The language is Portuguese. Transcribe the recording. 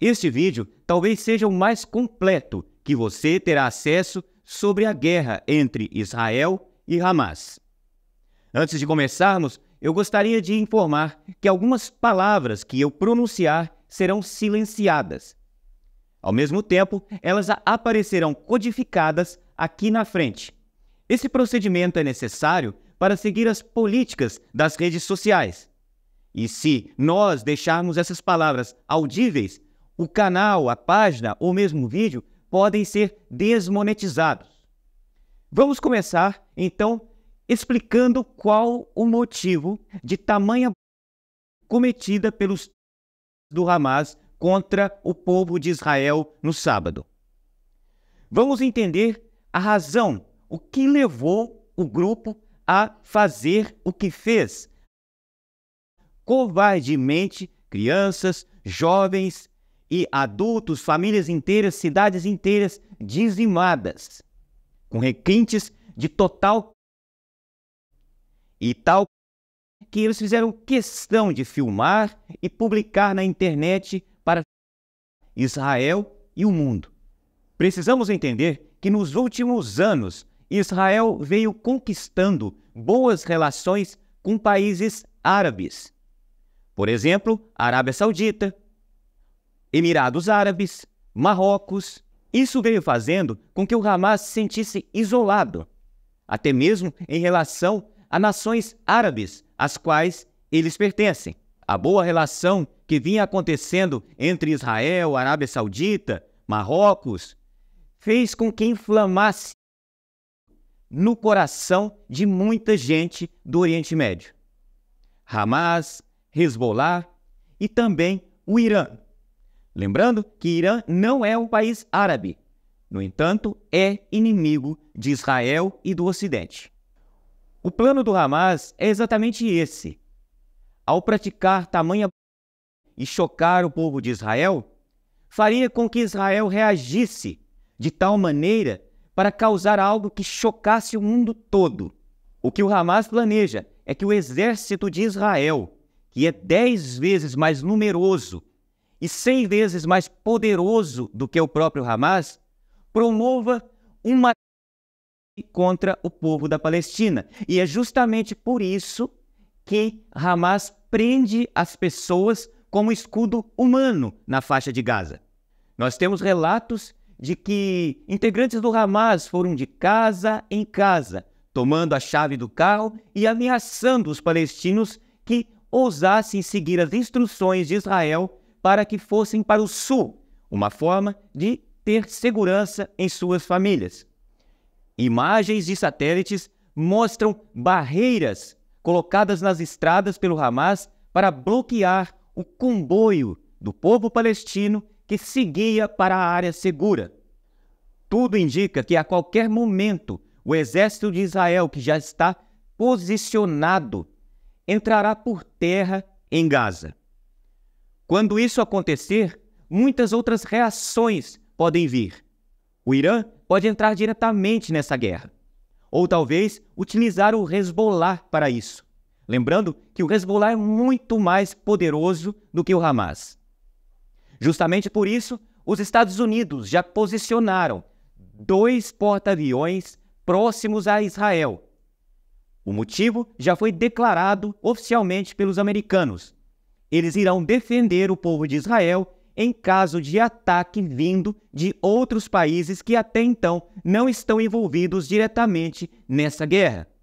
Este vídeo talvez seja o mais completo que você terá acesso sobre a guerra entre Israel e Hamas. Antes de começarmos, eu gostaria de informar que algumas palavras que eu pronunciar serão silenciadas. Ao mesmo tempo, elas aparecerão codificadas aqui na frente. Esse procedimento é necessário para seguir as políticas das redes sociais. E se nós deixarmos essas palavras audíveis, o canal, a página ou mesmo o vídeo podem ser desmonetizados. Vamos começar, então, explicando qual o motivo de tamanha cometida pelos do Hamas contra o povo de Israel no sábado. Vamos entender a razão, o que levou o grupo a fazer o que fez. Covardemente, crianças, jovens, e adultos, famílias inteiras, cidades inteiras dizimadas, com requintes de total e tal que eles fizeram questão de filmar e publicar na internet para Israel e o mundo. Precisamos entender que nos últimos anos Israel veio conquistando boas relações com países árabes. Por exemplo, a Arábia Saudita, Emirados Árabes, Marrocos. Isso veio fazendo com que o Hamas se sentisse isolado, até mesmo em relação a nações árabes às quais eles pertencem. A boa relação que vinha acontecendo entre Israel, Arábia Saudita, Marrocos, fez com que inflamasse no coração de muita gente do Oriente Médio. Hamas, Hezbollah e também o Irã, Lembrando que Irã não é um país árabe, no entanto, é inimigo de Israel e do Ocidente. O plano do Hamas é exatamente esse. Ao praticar tamanha e chocar o povo de Israel, faria com que Israel reagisse de tal maneira para causar algo que chocasse o mundo todo. O que o Hamas planeja é que o exército de Israel, que é dez vezes mais numeroso e cem vezes mais poderoso do que o próprio Hamas, promova uma contra o povo da Palestina. E é justamente por isso que Hamas prende as pessoas como escudo humano na faixa de Gaza. Nós temos relatos de que integrantes do Hamas foram de casa em casa, tomando a chave do carro e ameaçando os palestinos que ousassem seguir as instruções de Israel para que fossem para o sul, uma forma de ter segurança em suas famílias. Imagens de satélites mostram barreiras colocadas nas estradas pelo Hamas para bloquear o comboio do povo palestino que seguia para a área segura. Tudo indica que a qualquer momento o exército de Israel, que já está posicionado, entrará por terra em Gaza. Quando isso acontecer, muitas outras reações podem vir. O Irã pode entrar diretamente nessa guerra, ou talvez utilizar o Hezbollah para isso. Lembrando que o Hezbollah é muito mais poderoso do que o Hamas. Justamente por isso, os Estados Unidos já posicionaram dois porta-aviões próximos a Israel. O motivo já foi declarado oficialmente pelos americanos, eles irão defender o povo de Israel em caso de ataque vindo de outros países que até então não estão envolvidos diretamente nessa guerra.